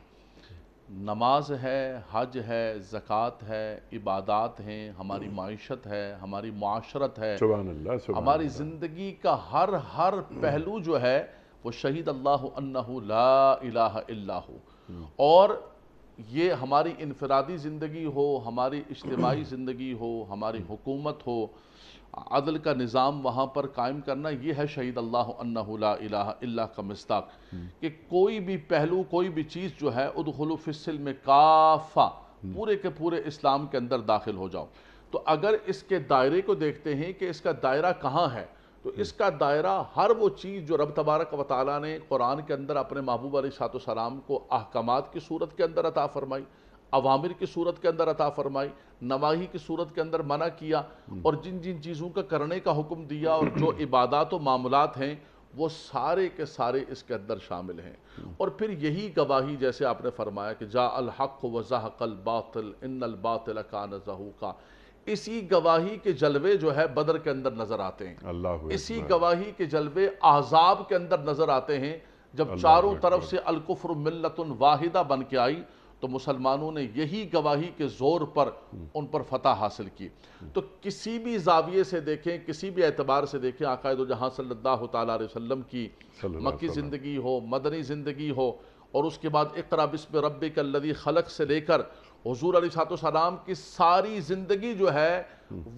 नमाज है हज है ज़क़़त है इबादत हैं हमारी मीशत है हमारी माशरत है हमारी ज़िंदगी का हर हर पहलू जो है वो शहीद अल्लाह ला हम्म। और ये हमारी इनफरादी ज़िंदगी हो हमारी इज्तमाही ज़िंदगी हो हमारी हुकूमत हो अदल का निज़ाम वहाँ पर कायम करना ये है शहीद अल्लाह अल्ला का मस्ताक हम्म। कि कोई भी पहलू कोई भी चीज़ जो है उदखलुफिसल में काफ़ा हम्म। पूरे के पूरे इस्लाम के अंदर दाखिल हो जाओ तो अगर इसके दायरे को देखते हैं कि इसका दायरा कहाँ है तो इसका दायरा हर वो चीज़ जो रब तबारक व ताली ने कुरान के अंदर अपने महबूब अली सलाम को अहकाम की सूरत के अंदर अता फरमाई अवामिर की सूरत के अंदर अता फरमाई नवाही की सूरत के अंदर मना किया हम्म। और जिन जिन चीज़ों का करने का हुक्म दिया और जो हम्म। इबादत व मामलात हैं वो सारे के सारे इसके अंदर शामिल हैं हम्म। और फिर यही गवाही जैसे आपने फरमाया कि जा अलहक वज़ाक़ल बातिल इन बातिल कान जहू का इसी गवाही के जलवे जो है बदर के अंदर नजर आते हैं अल्लाह इसी गवाही के जलवे आजाब के अंदर नजर आते हैं जब चारों तरफ से अलकुफर मिलत वाहिदा बन के आई तो मुसलमानों ने यही गवाही के जोर पर उन पर फतह हासिल की तो किसी भी जाविये से देखें किसी भी एतबार से देखें आकायद जहाँ सल्ला वसम की मक्की ज़िंदगी हो मदनी ज़िंदगी हो और उसके बाद इकरा बिस्म रब कल्लदी खलक से लेकर हजूर सलाम की सारी ज़िंदगी जो है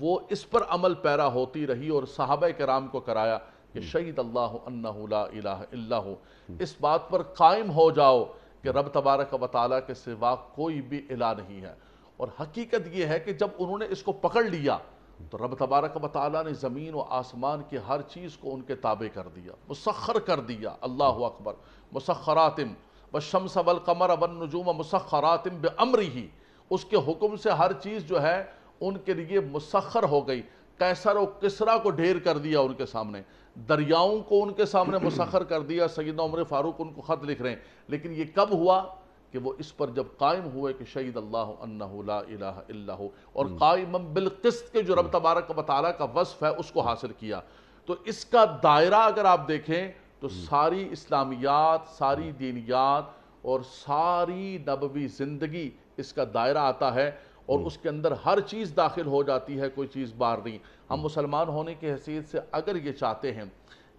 वो इस पर अमल पैरा होती रही और साहब कराम को कराया कि शहीद अल्लाह इस बात पर कायम हो जाओ कि रब तबारक वाल के सिवा कोई भी इला नहीं है और हकीकत यह है कि जब उन्होंने इसको पकड़ लिया तो रब तबारक वाल ने ज़मीन व आसमान की हर चीज़ को उनके ताबे कर दिया मुसखर कर दिया अल्लाह अकबर मुसखरातिम व शम्स वल कमर अबन नजूम मुसखरातिम बमरी ही उसके हुक्म से हर चीज़ जो है उनके लिए मुसखर हो गई कैसर व किसरा को ढेर कर दिया उनके सामने दरियाओं को उनके सामने मुसखर कर दिया सईद उमर फ़ारूक उनको ख़त लिख रहे हैं लेकिन ये कब हुआ कि वो इस पर जब कायम हुए कि शहीद अल्लाह अल्लाह और हम्म। कायम बिलकस्त के जो रब तबारक वाली का वसफ़ है उसको हासिल किया तो इसका दायरा अगर आप देखें तो हम्म। सारी इस्लामियात सारी हम्म। दीनियात और सारी नबवी ज़िंदगी इसका दायरा आता है और हम्म। उसके अंदर हर चीज़ दाखिल हो जाती है कोई चीज़ बाहर नहीं हम मुसलमान होने की हैसियत से अगर ये चाहते हैं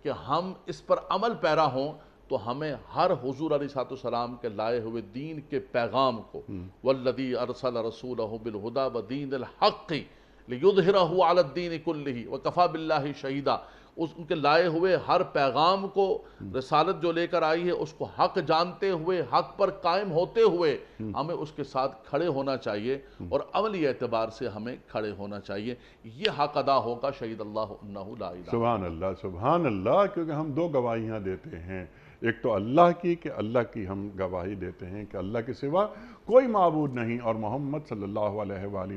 कि हम इस पर अमल पैरा हों तो हमें हर हजूर सलाम के लाए हुए दीन के पैगाम को वल्लदी अरसल रसूल बिलहुदा व दीन हक़ी युद्ध रहा अलाद्दीन कुल्ली व कफ़ा बिल्ला शहीदा उस उनके लाए हुए हर पैगाम को हम्म। रसालत जो लेकर आई है उसको हक जानते हुए हक पर कायम होते हुए हम्म। हमें उसके साथ खड़े होना चाहिए हम्म। और अमली एतबार से हमें खड़े होना चाहिए यह हक अदा होगा शहीद अल्लाह सुबहान अल्लाह सुबहान अल्लाह क्योंकि हम दो गवाहियाँ देते हैं एक तो अल्लाह की कि अल्लाह की हम गवाही देते हैं कि अल्लाह के सिवा कोई मबूद नहीं और मोहम्मद सल्ला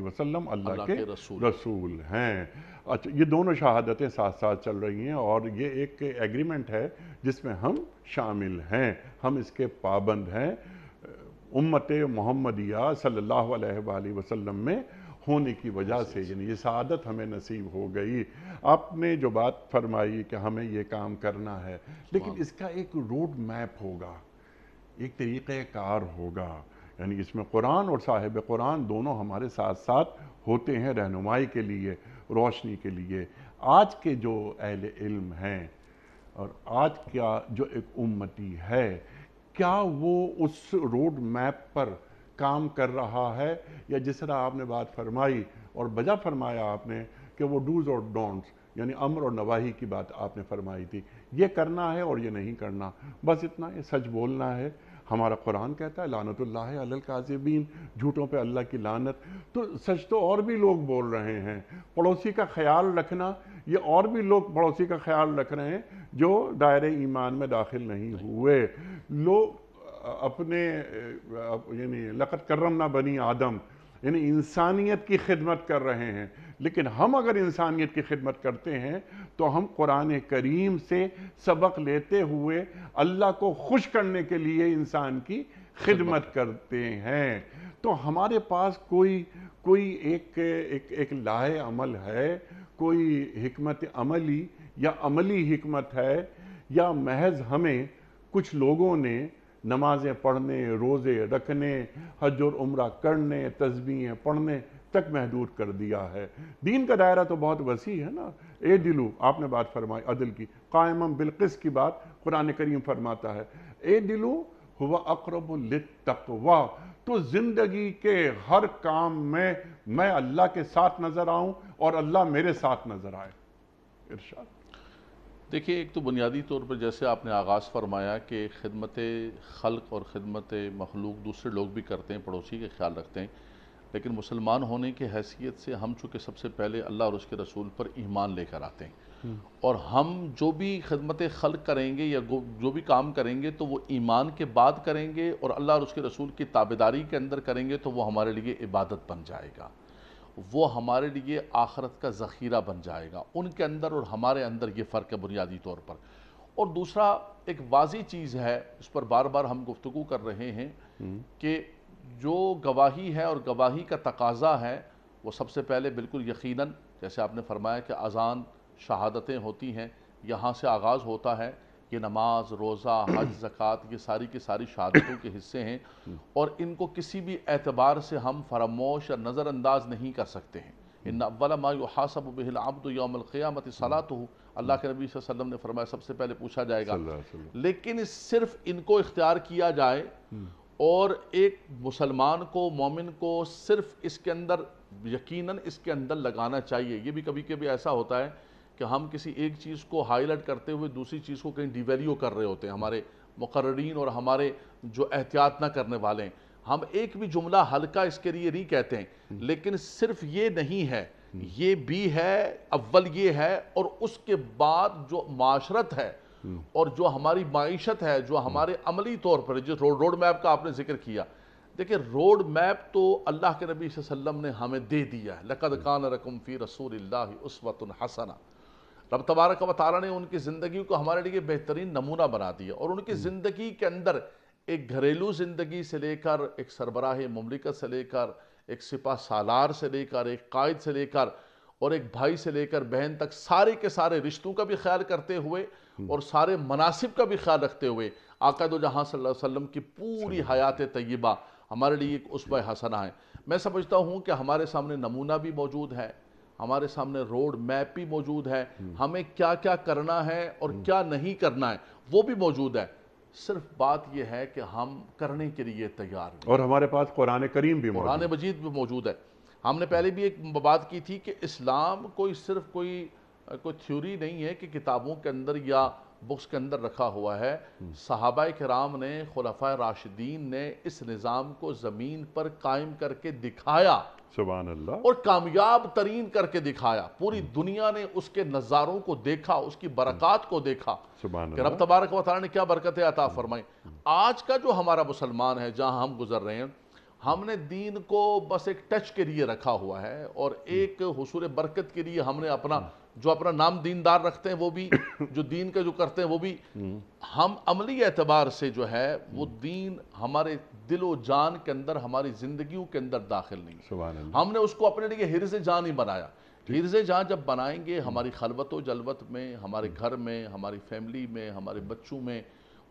वसलम अल्लाह के, रसूल हैं अच्छा ये दोनों शहादतें साथ साथ चल रही हैं और ये एक एग्रीमेंट है जिसमें हम शामिल हैं हम इसके पाबंद हैं उम्मत मोहम्मदिया सल्ला वसलम में होने की वजह से यानी ये शहादत हमें नसीब हो गई आपने जो बात फरमाई कि हमें ये काम करना है लेकिन इसका एक रोड मैप होगा एक तरीक़ार होगा यानी इसमें कुरान और साहिब कुरान दोनों हमारे साथ साथ होते हैं रहनुमाई के लिए रोशनी के लिए आज के जो अहल इल्म हैं और आज क्या जो एक उम्मती है क्या वो उस रोड मैप पर काम कर रहा है या जिस तरह आपने बात फरमाई और बजा फरमाया आपने कि वो डूज और डोंट्स यानी अमर और नवाही की बात आपने फरमाई थी ये करना है और ये नहीं करना बस इतना ये सच बोलना है हमारा कुरान कहता है लानत अलकाजबीन झूठों पे अल्लाह की लानत तो सच तो और भी लोग बोल रहे हैं पड़ोसी का ख्याल रखना ये और भी लोग पड़ोसी का ख्याल रख रहे हैं जो दायरे ईमान में दाखिल नहीं हुए लोग अपने यानी लकत करम ना बनी आदम यानी इंसानियत की खिदमत कर रहे हैं लेकिन हम अगर इंसानियत की खिदमत करते हैं तो हम कुरान करीम से सबक लेते हुए अल्लाह को खुश करने के लिए इंसान की खिदमत करते हैं तो हमारे पास कोई कोई एक एक, एक लाए अमल है कोई हमत अमली या अमली हमत है या महज हमें कुछ लोगों ने नमाज़ें पढ़ने रोज़े रखने हज और उम्र करने तस्वीरें पढ़ने तक महदूद कर दिया है दीन का दायरा तो बहुत वसी है ना ए दिलू आपने बात फरमाई अदल की कायम बिलकिस की बात कुरान करीम फरमाता है ए दिलू हुआ अकरब तकवा तो ज़िंदगी के हर काम में मैं अल्लाह के साथ नज़र आऊं और अल्लाह मेरे साथ नज़र आए इरशाद देखिए एक तो बुनियादी तौर पर जैसे आपने आगाज़ फरमाया कि खिदमत खल्क और खिदमत मखलूक दूसरे लोग भी करते हैं पड़ोसी के ख्याल रखते हैं लेकिन मुसलमान होने की हैसियत से हम चूँकि सबसे पहले अल्लाह और उसके रसूल पर ईमान लेकर आते हैं हम्म। और हम जो भी खदमत खल करेंगे या जो भी काम करेंगे तो वो ईमान के बाद करेंगे और अल्लाह और उसके रसूल की ताबेदारी के अंदर करेंगे तो वो हमारे लिए इबादत बन जाएगा वो हमारे लिए आखरत का ज़ख़ीरा बन जाएगा उनके अंदर और हमारे अंदर ये फ़र्क है बुनियादी तौर पर और दूसरा एक वाजी चीज़ है इस पर बार बार हम गुफ्तु कर रहे हैं हम्म। कि जो गवाही है और गवाही का तकाजा है वो सबसे पहले बिल्कुल यकीनन जैसे आपने फरमाया कि अज़ान शहादतें होती हैं यहाँ से आगाज़ होता है ये नमाज रोज़ा हज ज़क़़त ये सारी की सारी शहादतों के हिस्से हैं और इनको किसी भी एतबार से हम फरामोश या नज़रअंदाज नहीं कर सकते हैं इन अव्वलमासब बहलामदयामत सलात हो अल्लाह के नबी वसल्लम ने फरमाया सबसे पहले पूछा जाएगा लेकिन सिर्फ इनको इख्तियार किया जाए हम्म। और एक मुसलमान को मोमिन को सिर्फ इसके अंदर यकीनन इसके अंदर लगाना चाहिए ये भी कभी कभी ऐसा होता है कि हम किसी एक चीज़ को हाईलाइट करते हुए दूसरी चीज़ को कहीं डिवेल्यू कर रहे होते हैं हमारे मुकर्रीन और हमारे जो एहतियात ना करने वाले हैं हम एक भी जुमला हल्का इसके लिए नहीं कहते हैं लेकिन सिर्फ ये नहीं है ये भी है अव्वल ये है और उसके बाद जो माशरत है और जो हमारी मीशत है जो हमारे अमली तौर पर जिस रोड रोड मैप का आपने जिक्र किया देखिए रोड मैप तो अल्लाह के नबी वसल्लम ने हमें दे दिया है लकद कान रकम फ़ी रसूल उसवत हसना रब तबारक वाली ने उनकी ज़िंदगी को हमारे लिए बेहतरीन नमूना बना दिया और उनकी ज़िंदगी के अंदर एक घरेलू ज़िंदगी से लेकर एक सरबराह ममलिकत से लेकर एक सिपा सालार से लेकर एक कायद से लेकर और एक भाई से लेकर बहन तक सारे के सारे रिश्तों का भी ख्याल करते हुए हम्म। और सारे मनासिब का भी ख्याल रखते हुए आका दो जहाँ वसल्लम की पूरी हयात तय्यबा हमारे लिए एक उस हसना है मैं समझता हूँ कि हमारे सामने नमूना भी मौजूद है हमारे सामने रोड मैप भी मौजूद है हम्म। हमें क्या क्या करना है और हम्म। क्या नहीं करना है वो भी मौजूद है सिर्फ बात यह है कि हम करने के लिए तैयार हैं और हमारे पास कुरान करीम भी कुरान मजीद भी मौजूद है हमने पहले भी एक बात की थी कि इस्लाम कोई सिर्फ कोई कोई थ्योरी नहीं है कि किताबों के अंदर या बुक्स के अंदर रखा हुआ है हम्म। सहाबा कराम ने खुलफा राशिदीन ने इस निज़ाम को ज़मीन पर कायम करके दिखाया अल्लाह और कामयाब तरीन करके दिखाया पूरी हम्म। दुनिया ने उसके नज़ारों को देखा उसकी हम्म। बरक़ात को देखा रब तबारक ने क्या बरकतें अता फरमाई आज का जो हमारा मुसलमान है जहां हम गुजर रहे हैं हमने दीन को बस एक टच के लिए रखा हुआ है और एक हसूर बरकत के लिए हमने अपना जो अपना नाम दीनदार रखते हैं वो भी जो दीन का जो करते हैं वो भी हम अमली एतबार से जो है वो दीन हमारे दिलो जान के अंदर हमारी जिंदगी के अंदर दाखिल नहीं हमने उसको अपने लिए हिरज जान ही बनाया हिरज जान जब बनाएंगे हमारी खलबत जलवत में हमारे घर में हमारी फैमिली में हमारे बच्चों में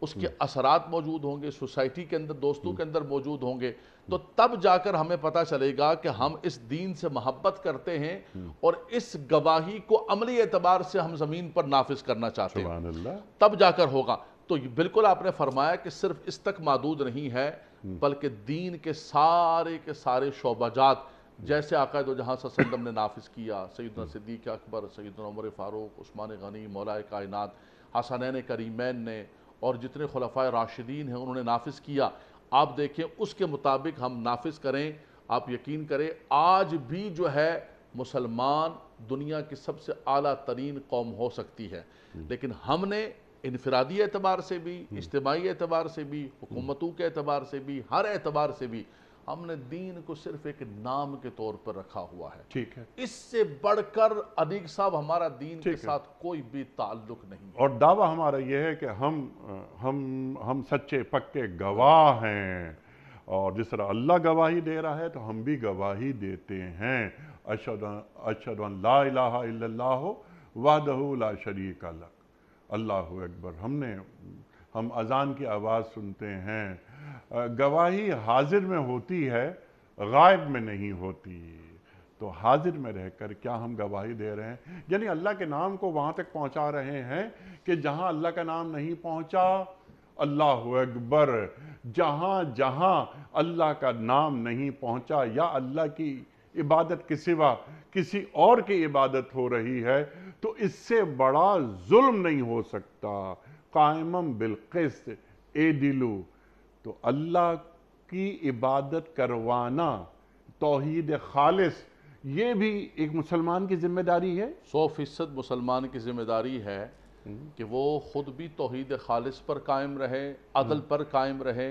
उसके हम्म। असरात मौजूद होंगे सोसाइटी के अंदर दोस्तों हम्म। के अंदर मौजूद होंगे तो तब जाकर हमें पता चलेगा कि हम इस दीन से मोहब्बत करते हैं हम्म। और इस गवाही को अमली एतबार से हम ज़मीन पर नाफिज करना चाहते हैं तब जाकर होगा तो बिल्कुल आपने फरमाया कि सिर्फ इस तक मादूद नहीं है बल्कि दीन के सारे के सारे शोबाजात जैसे आकायद जहाँ सदम ने नाफिज किया सैदना सिद्दीक अकबर सईदर उमर फ़ारूक उस्मान गनी मौलाए कायनत हसनैन करीमैन ने और जितने खलफा राशिदीन हैं उन्होंने नाफिज किया आप देखें उसके मुताबिक हम नाफिज करें आप यकीन करें आज भी जो है मुसलमान दुनिया की सबसे अला तरीन कौम हो सकती है हम्म। लेकिन हमने इनफरादी एतबार से भी हम्म। इज्तमाही एतबार से भी हम्म। हुकूमतों के एतबार से भी हर एतबार से भी हमने दीन को सिर्फ एक नाम के तौर पर रखा हुआ है ठीक है इससे बढ़कर अधिक साहब हमारा दीन के साथ कोई भी ताल्लुक नहीं और दावा हमारा यह है कि हम हम हम सच्चे पक्के गवाह हैं और जिस तरह अल्लाह गवाही दे रहा है तो हम भी गवाही देते हैं अशद अशद ला वादला शरीक अल्लाह अकबर हमने हम अजान की आवाज़ सुनते हैं गवाही हाजिर में होती है गायब में नहीं होती तो हाजिर में रहकर क्या हम गवाही दे रहे हैं यानी अल्लाह के नाम को वहां तक पहुंचा रहे हैं कि जहां अल्लाह का नाम नहीं पहुंचा अल्लाह अकबर जहां जहां अल्लाह का नाम नहीं पहुंचा या अल्लाह की इबादत के सिवा किसी और की इबादत हो रही है तो इससे बड़ा जुल्म नहीं हो सकता कायम बिलकिस ए दिलू तो अल्लाह की इबादत करवाना तोहद खालिस ये भी एक मुसलमान की जिम्मेदारी है सौ फीसद मुसलमान की जिम्मेदारी है कि वो ख़ुद भी तोहद खालिस पर कायम रहे अदल पर कायम रहे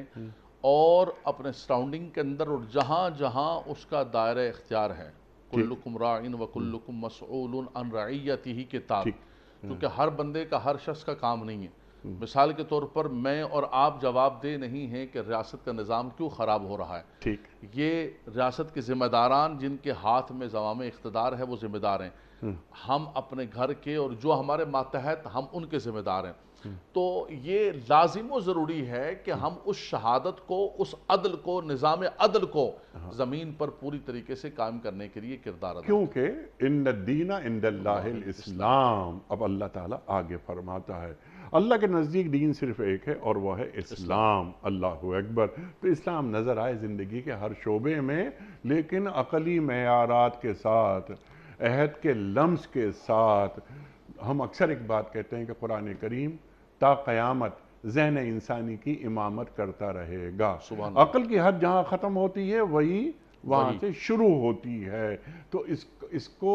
और अपने सराउंडिंग के अंदर और जहाँ जहाँ उसका दायरा इख्तियार है कुल्लुकुम वकुल्लुकुम मसूल अन रैयत ही किताब क्योंकि हर बंदे का हर शख्स का काम नहीं है मिसाल के तौर पर मैं और आप जवाब दे नहीं हैं कि रियासत का निज़ाम क्यों ख़राब हो रहा है ठीक ये रियासत के ज़िम्मेदारान जिनके हाथ में जवाम इकतदार है वो ज़िम्मेदार हैं हम्म। हम अपने घर के और जो हमारे मातहत हम उनके ज़िम्मेदार हैं हम्म। तो ये लाजिम ज़रूरी है कि हम उस शहादत को उस अदल को निज़ाम अदल को हाँ। ज़मीन पर पूरी तरीके से कायम करने के लिए किरदार क्योंकि इन दीना इन इस्लाम अब अल्लाह ताला आगे फरमाता है अल्लाह के नज़दीक दीन सिर्फ एक है और वह है इस्लाम अल्लाह अकबर तो इस्लाम नज़र आए ज़िंदगी के हर शोबे में लेकिन अकली मैारात के साथ अहद के लम्स के साथ हम अक्सर एक बात कहते हैं कि कुरान करीम ता क़यामत जहन इंसानी की इमामत करता रहेगा अकल की हद जहाँ ख़त्म होती है वही वहाँ से शुरू होती है तो इस इसको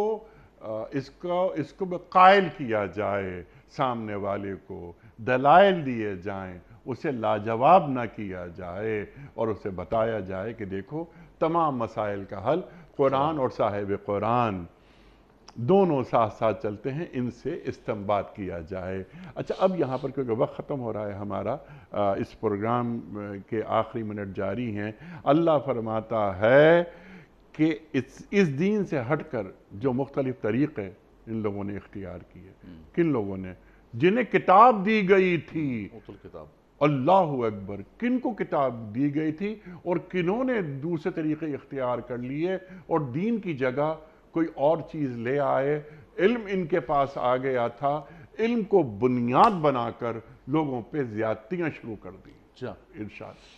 इसका इसको कायल किया जाए सामने वाले को दलाइल दिए जाएं उसे लाजवाब ना किया जाए और उसे बताया जाए कि देखो तमाम मसाइल का हल कुरान और साहिब कुरान दोनों साथ साथ चलते हैं इनसे इस्तेमाल किया जाए अच्छा अब यहाँ पर क्योंकि वक्त ख़त्म हो रहा है हमारा आ, इस प्रोग्राम के आखिरी मिनट जारी हैं अल्लाह फरमाता है कि इस इस दीन से हटकर जो मुख्तलिफ़ तरीक़े इन लोगों ने इख्तियार किए किन लोगों ने जिन्हें किताब दी गई थी किताब अल्लाह अकबर किन को किताब दी गई थी और किनों ने दूसरे तरीके इख्तियार कर लिए और दीन की जगह कोई और चीज़ ले आए इल्म इनके पास आ गया था इल्म को बुनियाद बनाकर लोगों पे ज्यादतियाँ शुरू कर दी अच्छा इर्शाद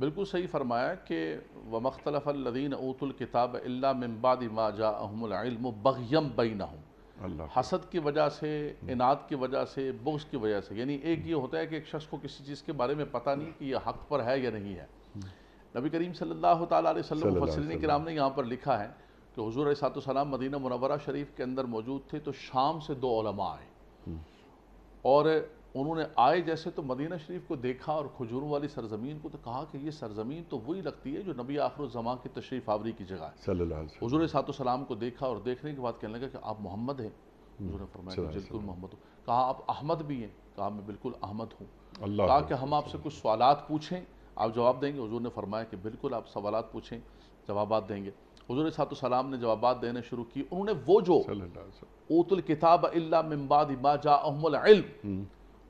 बिल्कुल सही फरमाया कि व मख्तलफ़ीन ऊतुल किताब अल्ला मम्बाद माजा अहमल बगयम बैन हसद की वजह से इनाद की वजह से बोझ की वजह से यानी एक ये होता है कि एक शख्स को किसी चीज़ के बारे में पता नहीं कि यह हक पर है या नहीं है नबी करीम सल्लल्लाहु अलैहि वसल्लम फसलिन कराम ने यहाँ पर लिखा है कि हजूर सलाम मदीना मुनवरा शरीफ के अंदर मौजूद थे तो शाम से दो आए और उन्होंने आए जैसे तो मदीना शरीफ को देखा और खजूरों वाली सरजमीन को तो कहा कि ये सरजमीन तो वही लगती है जो नबी आखरुजमा की तशरीफ आवरी की जगह हजूर सातोसलाम को देखा और देखने के बाद कहने लगा कि आप मोहम्मद हैं हम्म। बिल्कुल मोहम्मद हूँ कहा आप अहमद भी हैं कहा मैं बिल्कुल अहमद हूँ कहा कि हम आपसे कुछ सवाल पूछें आप जवाब देंगे हजूर ने फरमाया कि बिल्कुल आप सवाल पूछें जवाब देंगे हजूर सलाम ने जवाब देने शुरू किए उन्होंने वो जो ओतुल किताब अल्ला मिम्बाद माजा अहमल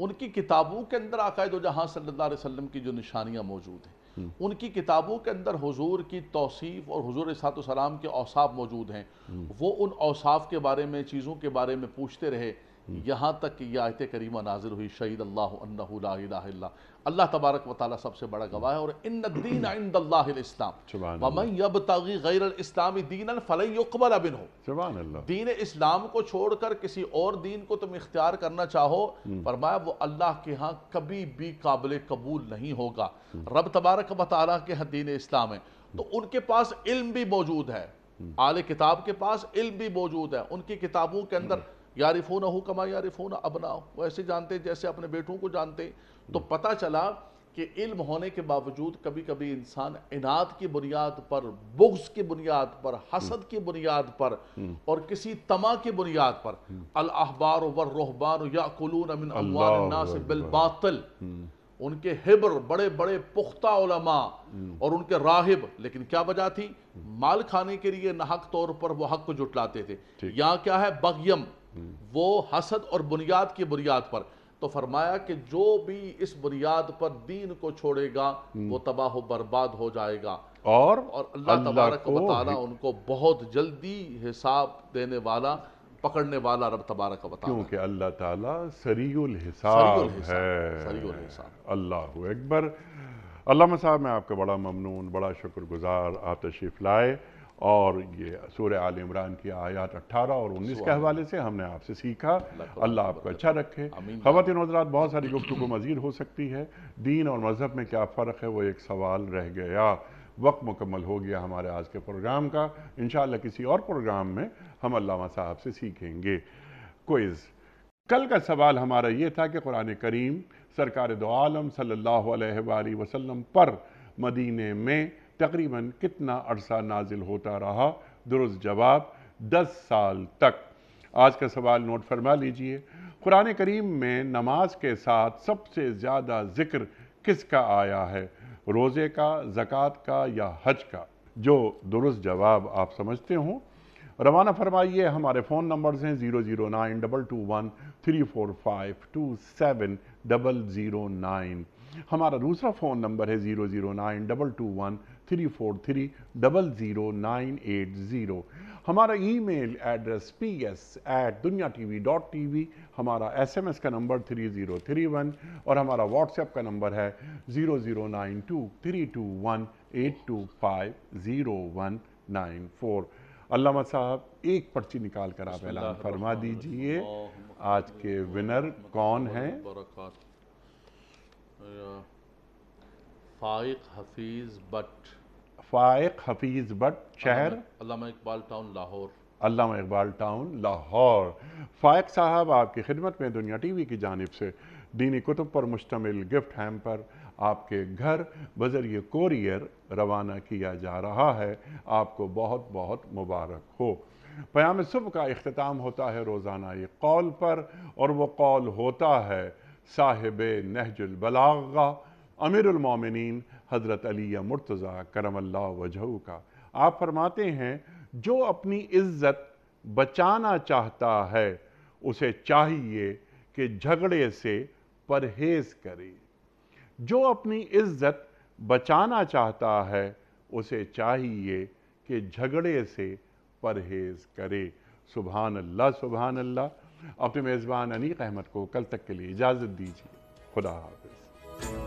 उनकी किताबों के अंदर आकायद जहाँ सल्ला वसम की जो निशानियाँ मौजूद हैं हम्म। उनकी किताबों के अंदर हजूर की तोसीफ़ और हजूर सातम के औसाफ मौजूद हैं हम्म। वो उन औसाफ के बारे में चीज़ों के बारे में पूछते रहे यहाँ तक कि यह आयत करीमा नाजिल हुई शहीद अल्लाह अल्लाह तबारक व ताली सबसे बड़ा गवाह है और इन दीन इस्लाम गैर इस्लामी दीन फ़लैबल अबिन हो दीन इस्लाम को छोड़कर किसी और दीन को तुम इख्तियार करना चाहो हम्म। फरमाया वो अल्लाह के यहाँ कभी भी काबिल कबूल नहीं होगा रब तबारक व ताली के यहाँ दीन इस्लाम है तो हम्म। उनके पास इल्म भी मौजूद है हम्म। आले किताब के पास इल्म भी मौजूद है उनकी किताबों के अंदर यारिफोन हो कमा यारिफोन अबना वो ऐसे जानते जैसे अपने बेटों को जानते तो हम्म। पता चला कि इल्म होने के बावजूद कभी कभी इंसान इनाद की बुनियाद पर बुग्स की बुनियाद पर हसद हम्म। की बुनियाद पर हम्म। और किसी तमा की बुनियाद पर अहबार वर रोहबान या से बिलबातल उनके हिब्र बड़े बड़े पुख्ता उलमा और उनके राहिब लेकिन क्या वजह थी माल खाने के लिए नाहक तौर पर वो हक को जुटलाते थे यहाँ क्या है बगयम वो हसद और बुनियाद की बुनियाद पर तो फरमाया कि जो भी इस बुनियाद पर दीन को छोड़ेगा हम्म। वो तबाह बर्बाद हो जाएगा और और अल्लाह तबारक वाली उनको बहुत जल्दी हिसाब देने वाला पकड़ने वाला रब तबारक वाली क्योंकि अल्लाह ताला सरीउल हिसाब है सरीउल हिसाब अल्लाह हु अकबर अल्लाह साहब मैं आपका बड़ा ममनून बड़ा शुक्रगुजार आप तशरीफ़ लाए और ये सूर्य आल इमरान की आयात 18 और 19 के हवाले से हमने आपसे सीखा अल्लाह आपको अच्छा रखे खातिन हजरात बहुत सारी गुफ्तु मजीद हो सकती है दीन और मज़हब में क्या फ़र्क है वो एक सवाल रह गया वक्त मुकम्मल हो गया हमारे आज के प्रोग्राम का इन किसी और प्रोग्राम में हम अल्लामा साहब से सीखेंगे कोइज़ कल का सवाल हमारा ये था कि कुरान करीम सरकार दो आलम सल्लल्लाहु अलैहि वसल्लम पर मदीने में तकरीबन कितना अरसा नाजिल होता रहा दुरुस्त जवाब दस साल तक आज का सवाल नोट फरमा लीजिए कुरान करीम में नमाज के साथ सबसे ज़्यादा ज़िक्र किसका आया है रोज़े का ज़क़़त का या हज का जो दुरुस्त जवाब आप समझते हों रवाना फरमाइए हमारे फ़ोन नंबर्स हैं zero zero nine double two one three four five two seven double zero nine हमारा दूसरा फ़ोन नंबर है zero zero nine double two one three four three double zero nine eight zero हमारा email address P S at Dunya T V dot T V हमारा S M S का नंबर three zero three one और हमारा WhatsApp का नंबर है zero zero nine two three two one eight two five zero one nine four अल्लामा साहब एक पर्ची निकाल कर आप ऐलान फरमा दीजिए आज के विनर कौन हैं फ़ाइक हफीज़ बट फ़ाइक हफीज़ बट शहर अलामा इकबाल टाउन लाहौर अल्लाह इकबाल टाउन लाहौर फाइक साहब आपकी खिदमत में दुनिया टी वी की जानब से दीनी कुतुब पर मुश्तमिल गिफ्ट हैम्पर आपके घर बजरिए कोरियर रवाना किया जा रहा है आपको बहुत बहुत मुबारक हो प्याम सुबह का अख्ताम होता है रोज़ाना ये कॉल पर और वो कॉल होता है साहिब बलागा अमीरमिन हज़रत अली मुर्तज़ा करमल्ला वजह का आप फरमाते हैं जो अपनी इज्जत बचाना चाहता है उसे चाहिए कि झगड़े से परहेज करे जो अपनी इज्जत बचाना चाहता है उसे चाहिए कि झगड़े से परहेज करे सुबहान अल्लाह सुबहान अल्लाह अपने मेज़बान अनीक अहमद को कल तक के लिए इजाज़त दीजिए खुदा हाफिज़